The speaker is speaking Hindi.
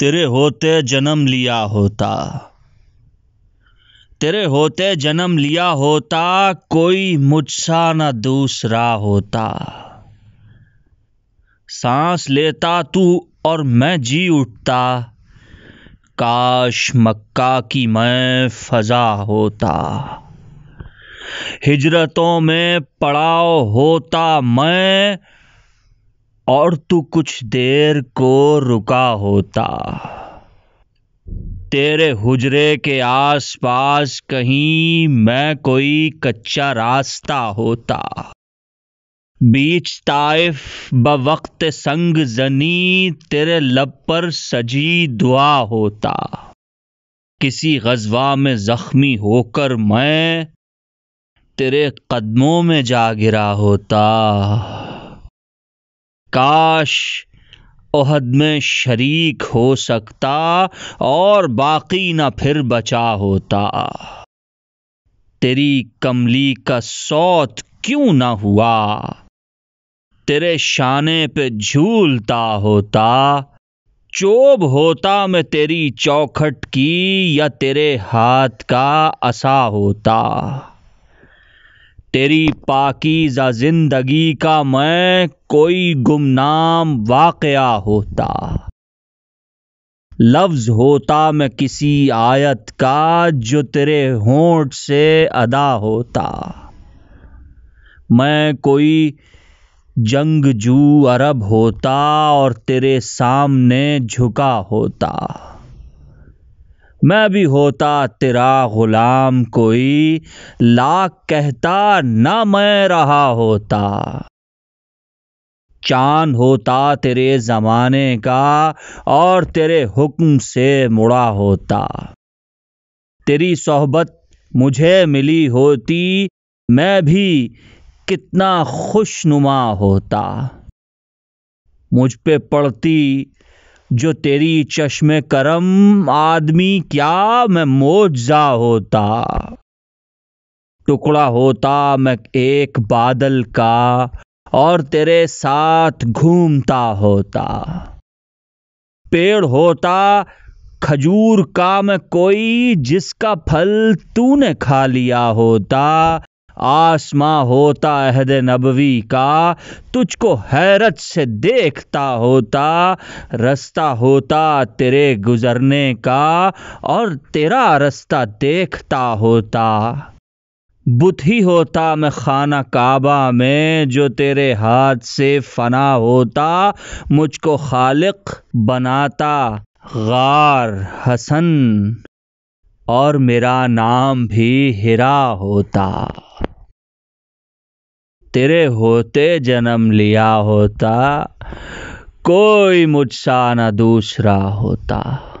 तेरे होते जन्म लिया होता तेरे होते जन्म लिया होता कोई मुझसा न दूसरा होता सांस लेता तू और मैं जी उठता काश मक्का की मैं फजा होता हिजरतों में पड़ाव होता मैं और तू कुछ देर को रुका होता तेरे हुजरे के आसपास कहीं मैं कोई कच्चा रास्ता होता बीच ताइफ वक्त संग जनी तेरे लब पर सजी दुआ होता किसी गजवा में जख्मी होकर मैं तेरे कदमों में जा गिरा होता काश ओहद में शरीक हो सकता और बाकी ना फिर बचा होता तेरी कमली का सौत क्यों ना हुआ तेरे शाने पे झूलता होता चोब होता मैं तेरी चौखट की या तेरे हाथ का असा होता तेरी पाकिजा जिंदगी का मैं कोई गुमनाम वाकया होता लफ्ज होता मैं किसी आयत का जो तेरे होंठ से अदा होता मैं कोई जंगजू अरब होता और तेरे सामने झुका होता मैं भी होता तेरा गुलाम कोई लाख कहता ना मैं रहा होता चांद होता तेरे ज़माने का और तेरे हुक्म से मुड़ा होता तेरी सोहबत मुझे मिली होती मैं भी कितना खुशनुमा होता मुझ पे पड़ती जो तेरी चश्मे करम आदमी क्या मैं मोजा होता टुकड़ा होता मैं एक बादल का और तेरे साथ घूमता होता पेड़ होता खजूर का मैं कोई जिसका फल तूने खा लिया होता आसमां होता अहद नबवी का तुझको हैरत से देखता होता रास्ता होता तेरे गुजरने का और तेरा रास्ता देखता होता बुत ही होता मैं खाना काबा में जो तेरे हाथ से फना होता मुझको खालिक बनाता गार हसन और मेरा नाम भी हिरा होता तेरे होते जन्म लिया होता कोई मुझसा ना दूसरा होता